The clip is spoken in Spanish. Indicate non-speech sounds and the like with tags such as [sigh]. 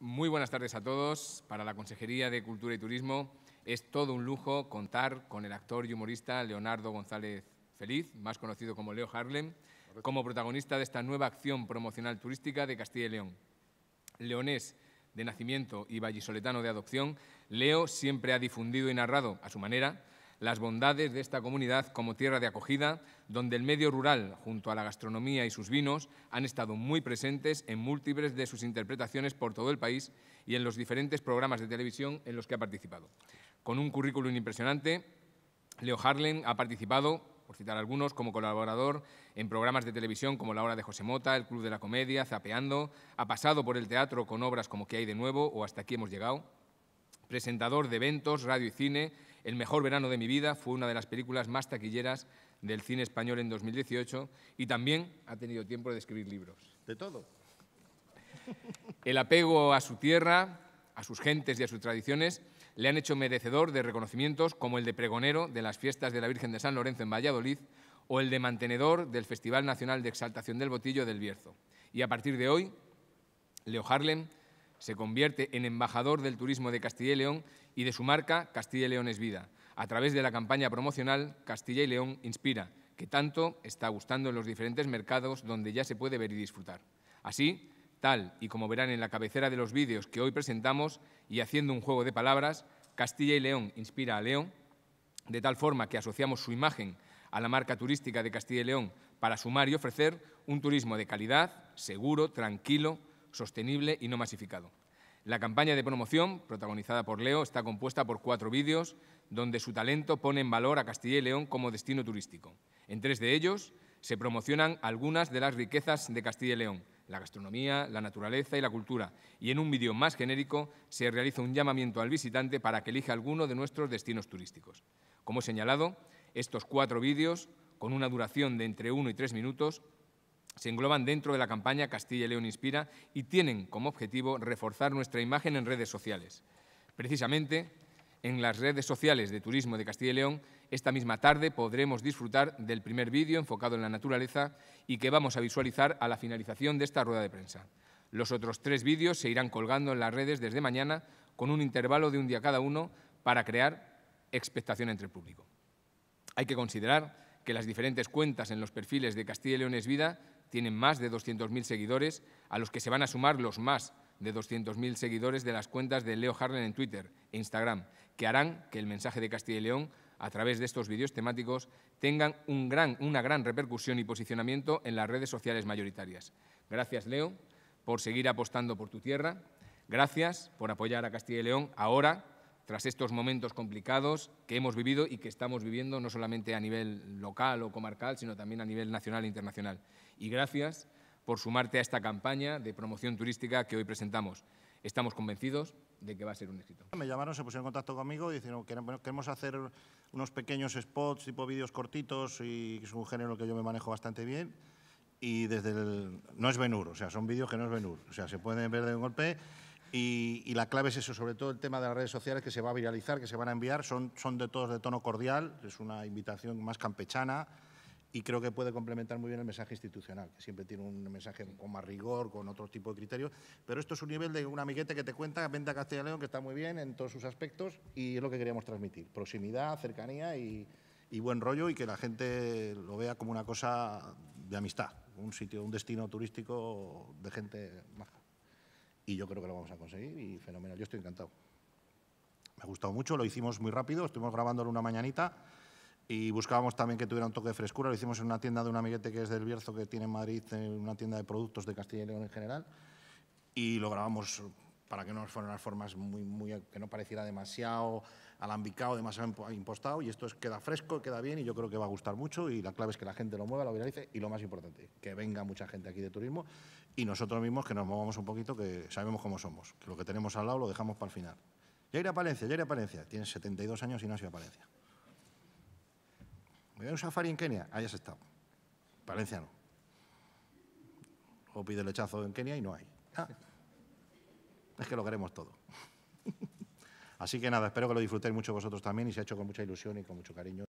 Muy buenas tardes a todos. Para la Consejería de Cultura y Turismo es todo un lujo contar con el actor y humorista Leonardo González Feliz, más conocido como Leo Harlem, como protagonista de esta nueva acción promocional turística de Castilla y León. Leonés de nacimiento y vallisoletano de adopción, Leo siempre ha difundido y narrado, a su manera, las bondades de esta comunidad como tierra de acogida, donde el medio rural, junto a la gastronomía y sus vinos, han estado muy presentes en múltiples de sus interpretaciones por todo el país y en los diferentes programas de televisión en los que ha participado. Con un currículum impresionante, Leo Harlen ha participado, por citar algunos, como colaborador en programas de televisión como La Hora de José Mota, El Club de la Comedia, Zapeando, ha pasado por el teatro con obras como Que hay de nuevo? o Hasta aquí hemos llegado presentador de eventos, radio y cine. El mejor verano de mi vida fue una de las películas más taquilleras del cine español en 2018 y también ha tenido tiempo de escribir libros. De todo. El apego a su tierra, a sus gentes y a sus tradiciones le han hecho merecedor de reconocimientos como el de pregonero de las fiestas de la Virgen de San Lorenzo en Valladolid o el de mantenedor del Festival Nacional de Exaltación del Botillo del Bierzo. Y a partir de hoy, Leo Harlem se convierte en embajador del turismo de Castilla y León y de su marca Castilla y León es Vida, a través de la campaña promocional Castilla y León Inspira, que tanto está gustando en los diferentes mercados donde ya se puede ver y disfrutar. Así, tal y como verán en la cabecera de los vídeos que hoy presentamos y haciendo un juego de palabras, Castilla y León Inspira a León, de tal forma que asociamos su imagen a la marca turística de Castilla y León para sumar y ofrecer un turismo de calidad, seguro, tranquilo, sostenible y no masificado. La campaña de promoción, protagonizada por Leo, está compuesta por cuatro vídeos donde su talento pone en valor a Castilla y León como destino turístico. En tres de ellos se promocionan algunas de las riquezas de Castilla y León, la gastronomía, la naturaleza y la cultura. Y en un vídeo más genérico se realiza un llamamiento al visitante para que elija alguno de nuestros destinos turísticos. Como he señalado, estos cuatro vídeos, con una duración de entre uno y tres minutos, se engloban dentro de la campaña Castilla y León Inspira y tienen como objetivo reforzar nuestra imagen en redes sociales. Precisamente, en las redes sociales de turismo de Castilla y León, esta misma tarde podremos disfrutar del primer vídeo enfocado en la naturaleza y que vamos a visualizar a la finalización de esta rueda de prensa. Los otros tres vídeos se irán colgando en las redes desde mañana con un intervalo de un día cada uno para crear expectación entre el público. Hay que considerar que las diferentes cuentas en los perfiles de Castilla y León es Vida tienen más de 200.000 seguidores, a los que se van a sumar los más de 200.000 seguidores de las cuentas de Leo Harlan en Twitter e Instagram, que harán que el mensaje de Castilla y León, a través de estos vídeos temáticos, tengan un gran, una gran repercusión y posicionamiento en las redes sociales mayoritarias. Gracias, Leo, por seguir apostando por tu tierra. Gracias por apoyar a Castilla y León ahora tras estos momentos complicados que hemos vivido y que estamos viviendo no solamente a nivel local o comarcal, sino también a nivel nacional e internacional. Y gracias por sumarte a esta campaña de promoción turística que hoy presentamos. Estamos convencidos de que va a ser un éxito. Me llamaron, se pusieron en contacto conmigo y dijeron que queremos hacer unos pequeños spots tipo vídeos cortitos y es un género que yo me manejo bastante bien y desde el... no es Benur, o sea, son vídeos que no es Benur, o sea, se pueden ver de un golpe y, la clave es eso, sobre todo el tema de las redes sociales que se va a viralizar, que se van a enviar, son, son de todos de tono cordial, es una invitación más campechana y creo que puede complementar muy bien el mensaje institucional, que siempre tiene un mensaje con más rigor, con otro tipo de criterios, pero esto es un nivel de un amiguete que te cuenta, venta Castilla y León, que está muy bien en todos sus aspectos y es lo que queríamos transmitir, proximidad, cercanía y, buen rollo y que la gente lo vea como una cosa de amistad, un sitio, un destino turístico de gente más y yo creo que lo vamos a conseguir y fenomenal. Yo estoy encantado. Me ha gustado mucho, lo hicimos muy rápido, estuvimos grabándolo una mañanita y buscábamos también que tuviera un toque de frescura. Lo hicimos en una tienda de un amiguete que es del Bierzo, que tiene en Madrid, una tienda de productos de Castilla y León en general. Y lo grabamos para que no fueran unas formas muy, muy, que no pareciera demasiado alambicado, demasiado impostado, y esto es, queda fresco, queda bien, y yo creo que va a gustar mucho, y la clave es que la gente lo mueva, lo viralice, y lo más importante, que venga mucha gente aquí de turismo, y nosotros mismos que nos movamos un poquito, que sabemos cómo somos, que lo que tenemos al lado lo dejamos para el final. Ya iré a Palencia, ya iré a Palencia, tienes 72 años y no has ido a Palencia. ¿Me voy a un safari en Kenia? Ah, has estado. Palencia no. O pide el en Kenia y no hay. Ah es que lo queremos todo. [laughs] Así que nada, espero que lo disfrutéis mucho vosotros también y se ha hecho con mucha ilusión y con mucho cariño.